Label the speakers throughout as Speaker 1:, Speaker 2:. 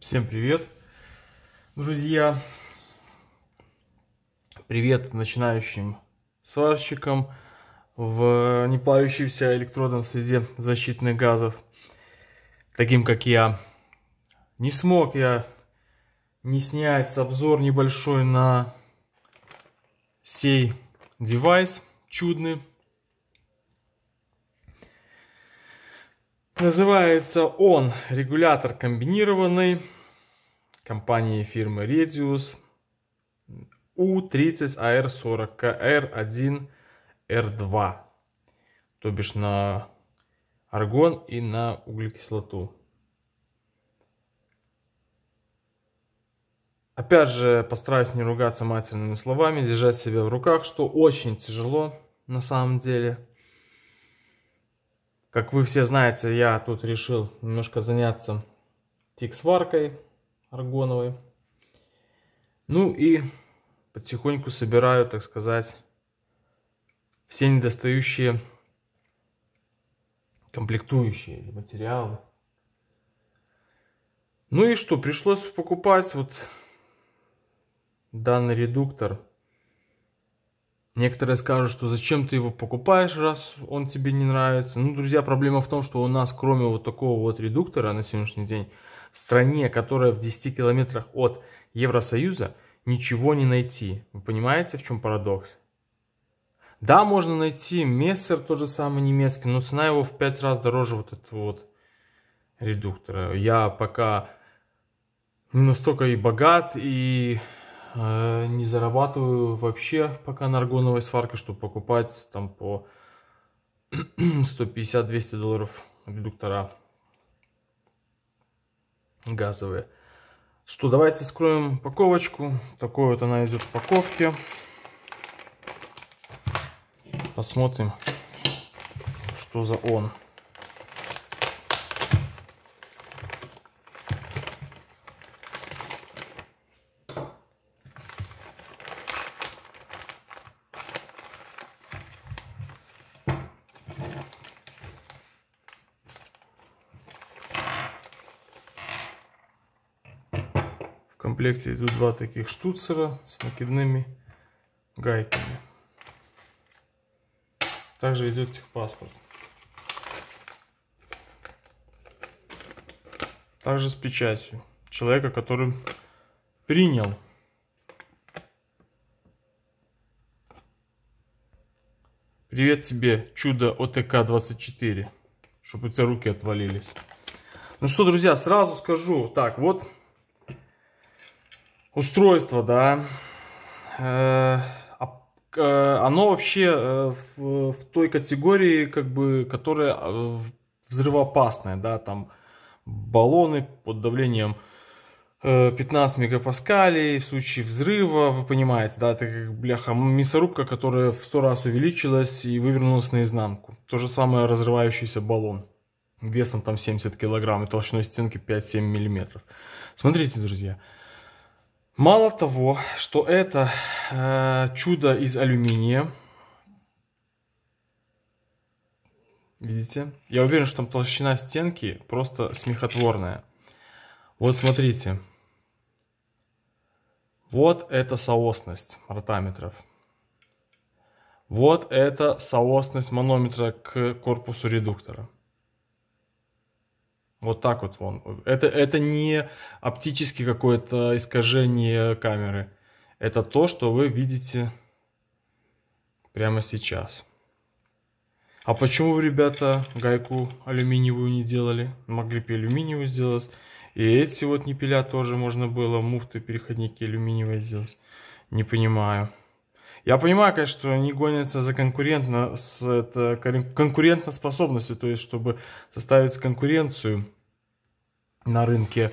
Speaker 1: Всем привет, друзья! Привет начинающим сварщикам в неплавящимся электродом среде защитных газов, таким как я. Не смог я не снять обзор небольшой на сей девайс чудный. Называется он регулятор комбинированный компании фирмы Redius U30AR40KR1R2, а то бишь на аргон и на углекислоту. Опять же, постараюсь не ругаться матерными словами, держать себя в руках, что очень тяжело на самом деле – как вы все знаете, я тут решил немножко заняться тиксваркой аргоновой. Ну и потихоньку собираю, так сказать, все недостающие комплектующие материалы. Ну и что, пришлось покупать вот данный редуктор Некоторые скажут, что зачем ты его покупаешь, раз он тебе не нравится. Ну, друзья, проблема в том, что у нас, кроме вот такого вот редуктора на сегодняшний день, в стране, которая в 10 километрах от Евросоюза, ничего не найти. Вы понимаете, в чем парадокс? Да, можно найти Мессер, тот же самый немецкий, но цена его в 5 раз дороже вот этого вот редуктора. Я пока не настолько и богат, и Э, не зарабатываю вообще пока на аргоновой сварке, чтобы покупать там по 150-200 долларов редуктора газовые. Что, давайте скроем упаковочку. Такой вот она идет в упаковке. Посмотрим, что за он. комплекте идут два таких штуцера с накидными гайками. Также идет техпаспорт. Также с печатью человека, который принял. Привет тебе, чудо ОТК-24, чтобы у тебя руки отвалились. Ну что, друзья, сразу скажу, так, вот устройство, да, э, а, э, оно вообще э, в той категории, как бы, которая взрывоопасная, да, там баллоны под давлением 15 мегапаскалей в случае взрыва, вы понимаете, да, это как бляха мясорубка, которая в сто раз увеличилась и вывернулась наизнанку. То же самое разрывающийся баллон весом там 70 килограмм и толщиной стенки 5-7 миллиметров. Смотрите, друзья, Мало того, что это э, чудо из алюминия. Видите? Я уверен, что там толщина стенки просто смехотворная. Вот смотрите. Вот это соосность ротаметров. Вот это соосность манометра к корпусу редуктора. Вот так вот он. Это, это не оптически какое-то искажение камеры. Это то, что вы видите прямо сейчас. А почему вы, ребята, гайку алюминиевую не делали? Могли бы алюминиевую сделать. И эти вот не пиля тоже можно было муфты, переходники алюминиевые сделать. Не понимаю. Я понимаю, конечно, что они гонятся за конкурентно, с, это, конкурентоспособностью, то есть чтобы составить конкуренцию на рынке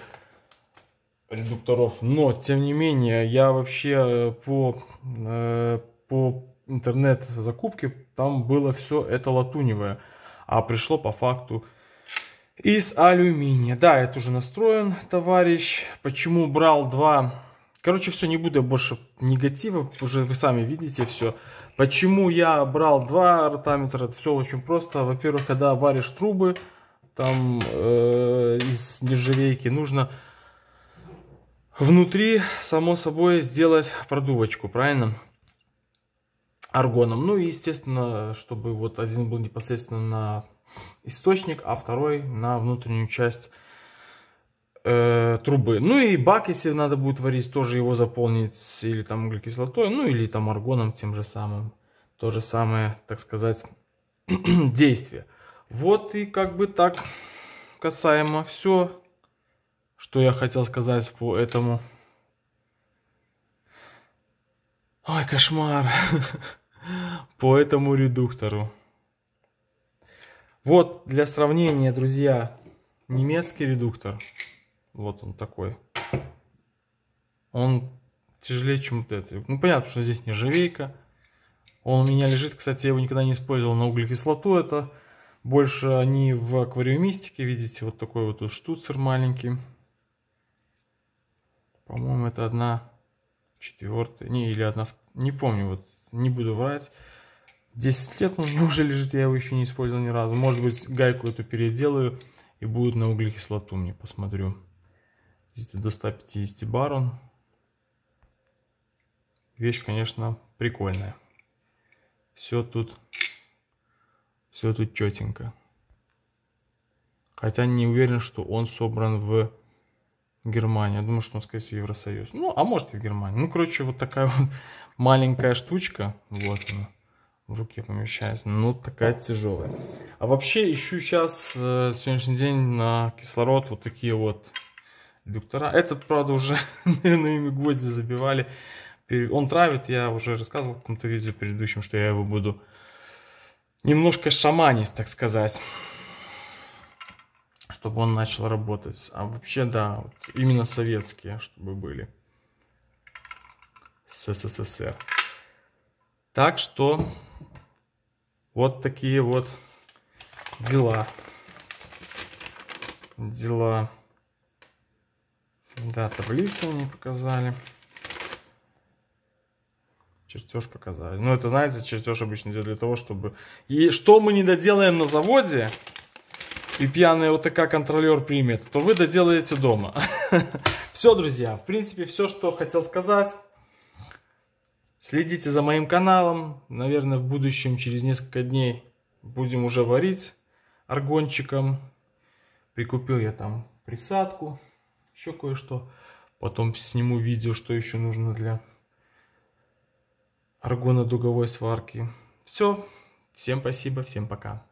Speaker 1: редукторов. Но, тем не менее, я вообще э, по, э, по интернет-закупке, там было все это латуневое, а пришло по факту из алюминия. Да, это уже настроен, товарищ. Почему брал два Короче, все, не буду больше негатива, уже вы сами видите все. Почему я брал два ротаметра, все очень просто. Во-первых, когда варишь трубы там э, из нержавейки, нужно внутри, само собой, сделать продувочку, правильно? Аргоном. Ну и, естественно, чтобы вот один был непосредственно на источник, а второй на внутреннюю часть Э, трубы. Ну и бак, если надо будет варить, тоже его заполнить или там углекислотой, ну или там аргоном тем же самым. То же самое, так сказать, действие. Вот и как бы так касаемо все, что я хотел сказать по этому. Ой, кошмар. по этому редуктору. Вот для сравнения, друзья, немецкий редуктор вот он такой. Он тяжелее, чем вот этот. Ну, понятно, что здесь нержавейка. Он у меня лежит, кстати, я его никогда не использовал на углекислоту. Это больше они в аквариумистике, видите, вот такой вот, штуцер маленький. По-моему, это одна четвертая, не, или одна, не помню, вот, не буду врать. 10 лет он уже лежит, я его еще не использовал ни разу. Может быть, гайку эту переделаю и будут на углекислоту мне, посмотрю. Здесь до 150 барон. Вещь, конечно, прикольная. Все тут, все тут четенько. Хотя не уверен, что он собран в Германии. Я думаю, что он, скорее всего, Евросоюз. Ну, а может и в Германии. Ну, короче, вот такая вот маленькая штучка. Вот она в руке помещается. Ну, такая тяжелая. А вообще ищу сейчас э, сегодняшний день на кислород вот такие вот доктора. Это, правда, уже, наверное, ими гвозди забивали. Он травит, я уже рассказывал в каком-то видео предыдущем, что я его буду немножко шаманить, так сказать. Чтобы он начал работать. А вообще, да, вот именно советские, чтобы были. С СССР. Так что, вот такие вот дела. Дела. Да, таблицы они показали. Чертеж показали. Ну, это, знаете, чертеж обычно идет для того, чтобы... И что мы не доделаем на заводе, и пьяный такая контролер примет, то вы доделаете дома. Все, друзья, в принципе, все, что хотел сказать. Следите за моим каналом. Наверное, в будущем, через несколько дней, будем уже варить аргончиком. Прикупил я там присадку еще кое-что. Потом сниму видео, что еще нужно для аргона дуговой сварки. Все. Всем спасибо, всем пока.